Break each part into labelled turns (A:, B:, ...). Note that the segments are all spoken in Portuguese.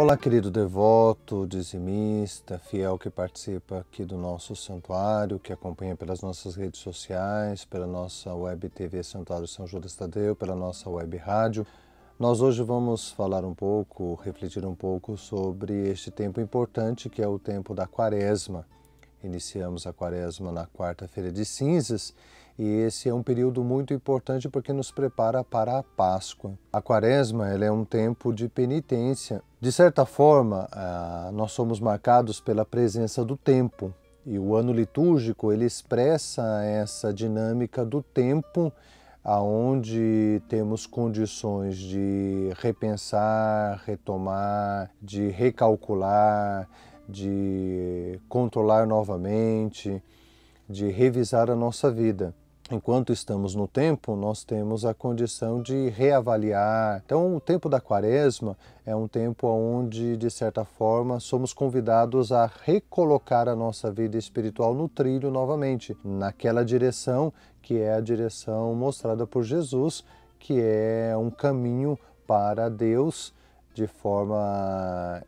A: Olá, querido devoto, dizimista, fiel que participa aqui do nosso santuário, que acompanha pelas nossas redes sociais, pela nossa web TV Santuário São Judas Tadeu, pela nossa web rádio. Nós hoje vamos falar um pouco, refletir um pouco sobre este tempo importante que é o tempo da Quaresma, Iniciamos a quaresma na quarta-feira de cinzas e esse é um período muito importante porque nos prepara para a Páscoa. A quaresma ela é um tempo de penitência. De certa forma, ah, nós somos marcados pela presença do tempo e o ano litúrgico ele expressa essa dinâmica do tempo aonde temos condições de repensar, retomar, de recalcular, de controlar novamente, de revisar a nossa vida. Enquanto estamos no tempo, nós temos a condição de reavaliar. Então, o tempo da quaresma é um tempo onde, de certa forma, somos convidados a recolocar a nossa vida espiritual no trilho novamente, naquela direção que é a direção mostrada por Jesus, que é um caminho para Deus de forma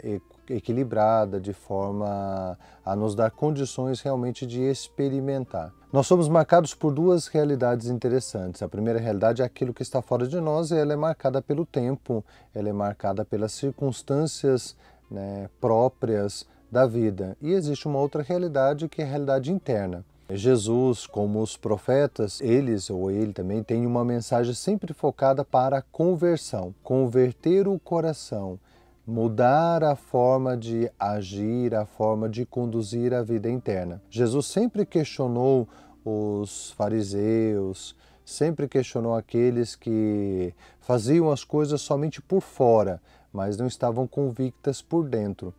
A: equilibrada, de forma a nos dar condições realmente de experimentar. Nós somos marcados por duas realidades interessantes. A primeira realidade é aquilo que está fora de nós e ela é marcada pelo tempo, ela é marcada pelas circunstâncias né, próprias da vida. E existe uma outra realidade que é a realidade interna. Jesus, como os profetas, eles ou ele também tem uma mensagem sempre focada para a conversão, converter o coração, mudar a forma de agir, a forma de conduzir a vida interna. Jesus sempre questionou os fariseus, sempre questionou aqueles que faziam as coisas somente por fora, mas não estavam convictas por dentro.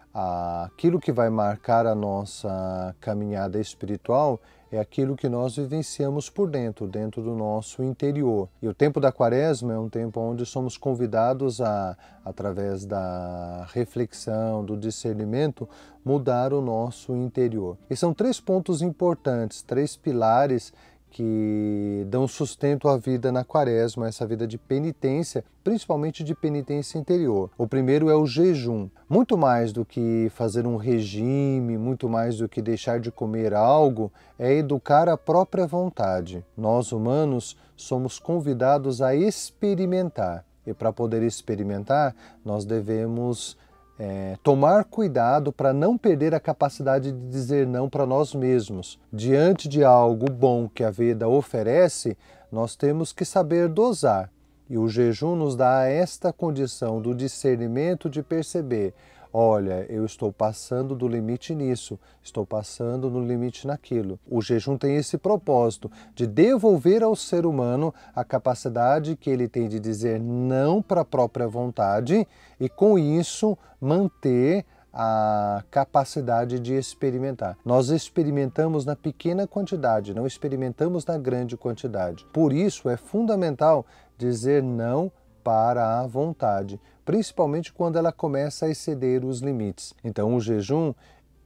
A: Aquilo que vai marcar a nossa caminhada espiritual é aquilo que nós vivenciamos por dentro, dentro do nosso interior. E o tempo da quaresma é um tempo onde somos convidados a, através da reflexão, do discernimento, mudar o nosso interior. E são três pontos importantes, três pilares que dão sustento à vida na quaresma, essa vida de penitência, principalmente de penitência interior. O primeiro é o jejum. Muito mais do que fazer um regime, muito mais do que deixar de comer algo, é educar a própria vontade. Nós humanos somos convidados a experimentar. E para poder experimentar, nós devemos é, tomar cuidado para não perder a capacidade de dizer não para nós mesmos. Diante de algo bom que a vida oferece, nós temos que saber dosar. E o jejum nos dá esta condição do discernimento de perceber olha, eu estou passando do limite nisso, estou passando no limite naquilo. O jejum tem esse propósito de devolver ao ser humano a capacidade que ele tem de dizer não para a própria vontade e com isso manter a capacidade de experimentar. Nós experimentamos na pequena quantidade, não experimentamos na grande quantidade. Por isso é fundamental dizer não para a vontade, principalmente quando ela começa a exceder os limites. Então, o jejum,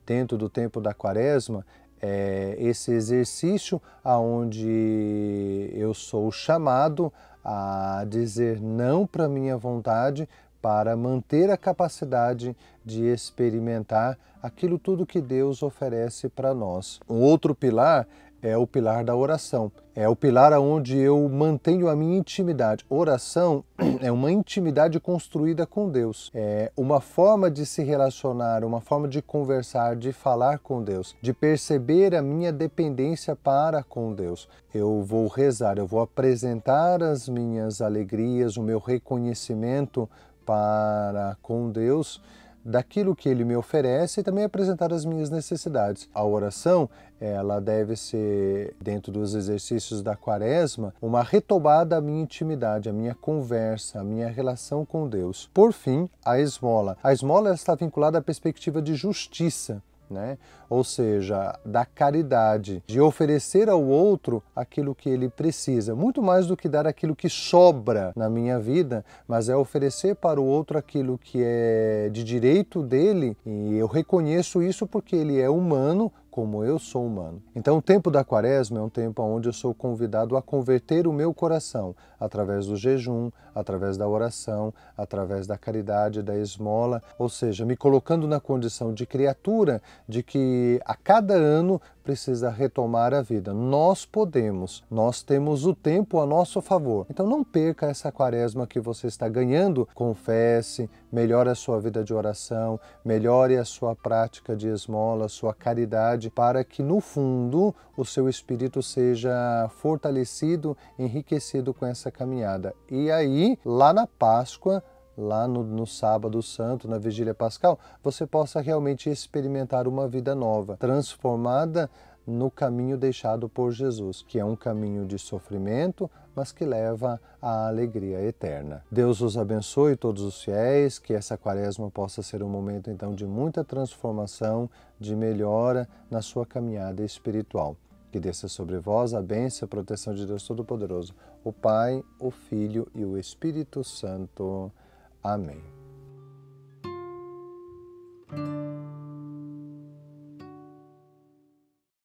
A: dentro do tempo da quaresma, é esse exercício aonde eu sou chamado a dizer não para minha vontade para manter a capacidade de experimentar aquilo tudo que Deus oferece para nós. Um outro pilar é o pilar da oração. É o pilar onde eu mantenho a minha intimidade. Oração é uma intimidade construída com Deus. É uma forma de se relacionar, uma forma de conversar, de falar com Deus, de perceber a minha dependência para com Deus. Eu vou rezar, eu vou apresentar as minhas alegrias, o meu reconhecimento para com Deus daquilo que ele me oferece e também apresentar as minhas necessidades. A oração, ela deve ser, dentro dos exercícios da quaresma, uma retomada à minha intimidade, à minha conversa, à minha relação com Deus. Por fim, a esmola. A esmola está vinculada à perspectiva de justiça né? Ou seja, da caridade, de oferecer ao outro aquilo que ele precisa, muito mais do que dar aquilo que sobra na minha vida, mas é oferecer para o outro aquilo que é de direito dele, e eu reconheço isso porque ele é humano, como eu sou humano. Então, o tempo da quaresma é um tempo onde eu sou convidado a converter o meu coração através do jejum, através da oração, através da caridade, da esmola, ou seja, me colocando na condição de criatura de que a cada ano precisa retomar a vida. Nós podemos, nós temos o tempo a nosso favor. Então não perca essa quaresma que você está ganhando. Confesse, melhore a sua vida de oração, melhore a sua prática de esmola, sua caridade, para que no fundo o seu espírito seja fortalecido, enriquecido com essa caminhada. E aí, lá na Páscoa, lá no, no, Sábado Santo, na Vigília Pascal, você possa realmente experimentar uma vida nova, transformada no caminho deixado por Jesus, que é um caminho de sofrimento, mas que leva à alegria eterna. Deus os abençoe todos os fiéis, que essa quaresma possa ser um momento então de muita transformação, de melhora na sua caminhada espiritual. Que desça sobre vós a bênção e a proteção de Deus Todo-Poderoso, o Pai, o Filho e o Espírito Santo. Amém.